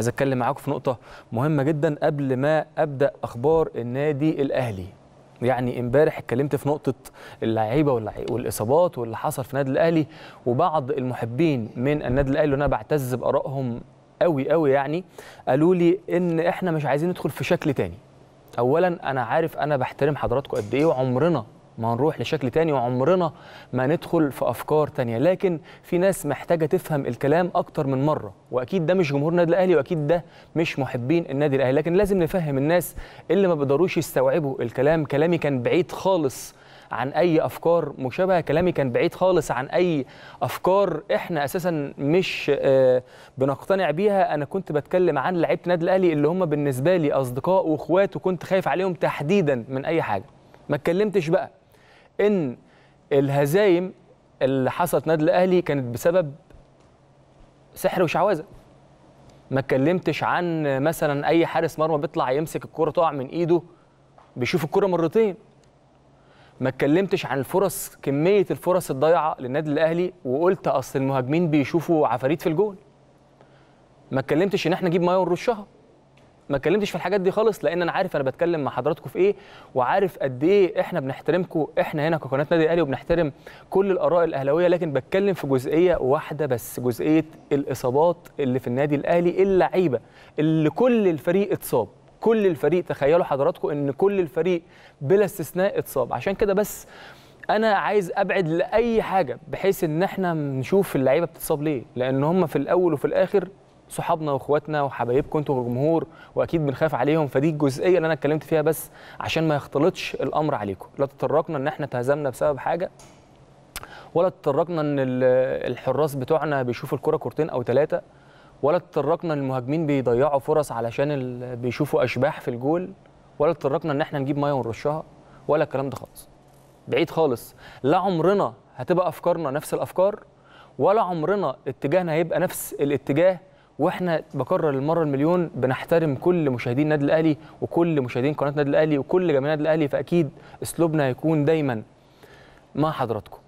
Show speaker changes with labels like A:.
A: عايز اتكلم معاكم في نقطه مهمه جدا قبل ما ابدا اخبار النادي الاهلي يعني امبارح اتكلمت في نقطه اللعيبه والاصابات واللي حصل في النادي الاهلي وبعض المحبين من النادي الاهلي وانا بعتز بارائهم قوي قوي يعني قالوا لي ان احنا مش عايزين ندخل في شكل تاني اولا انا عارف انا بحترم حضراتكم قد ايه وعمرنا ما هنروح لشكل تاني وعمرنا ما ندخل في افكار تانية لكن في ناس محتاجه تفهم الكلام اكتر من مره واكيد ده مش جمهور النادي الاهلي واكيد ده مش محبين النادي الاهلي لكن لازم نفهم الناس اللي ما بيقدروش يستوعبوا الكلام كلامي كان بعيد خالص عن اي افكار مشابهه كلامي كان بعيد خالص عن اي افكار احنا اساسا مش آه، بنقتنع بيها انا كنت بتكلم عن لعيبه النادي الاهلي اللي هم بالنسبه لي اصدقاء واخوات وكنت خايف عليهم تحديدا من اي حاجه ما اتكلمتش بقى ان الهزايم اللي حصلت نادي الاهلي كانت بسبب سحر وشعوذه ما اتكلمتش عن مثلا اي حارس مرمى بيطلع يمسك الكره تقع من ايده بيشوف الكره مرتين ما اتكلمتش عن الفرص كميه الفرص الضايعه للنادي الاهلي وقلت اصل المهاجمين بيشوفوا عفاريت في الجول ما اتكلمتش ان احنا نجيب ميه ونرشها ما اتكلمتش في الحاجات دي خالص لان انا عارف انا بتكلم مع حضراتكم في ايه وعارف قد ايه احنا بنحترمكم احنا هنا كقناه نادي الاهلي وبنحترم كل الاراء الاهلاويه لكن بتكلم في جزئيه واحده بس جزئيه الاصابات اللي في النادي الاهلي اللعيبه اللي كل الفريق اتصاب كل الفريق تخيلوا حضراتكم ان كل الفريق بلا استثناء اتصاب عشان كده بس انا عايز ابعد لاي حاجه بحيث ان احنا نشوف اللعيبه بتتصاب ليه لان هم في الاول وفي الاخر صحابنا واخواتنا وحبايبكم انتوا الجمهور واكيد بنخاف عليهم فدي الجزئيه اللي انا اتكلمت فيها بس عشان ما يختلطش الامر عليكم لا تطرقنا ان احنا تهزمنا بسبب حاجه ولا تطرقنا ان الحراس بتوعنا بيشوفوا الكره كورتين او ثلاثه ولا تطرقنا ان المهاجمين بيضيعوا فرص علشان بيشوفوا اشباح في الجول ولا تطرقنا ان احنا نجيب ميه ونرشها ولا الكلام ده خالص بعيد خالص لا عمرنا هتبقى افكارنا نفس الافكار ولا عمرنا اتجاهنا هيبقى نفس الاتجاه واحنا بكرر المره المليون بنحترم كل مشاهدين النادي الاهلي وكل مشاهدين قناه النادي الاهلي وكل جماهير النادي الاهلي فاكيد اسلوبنا هيكون دايما مع حضراتكم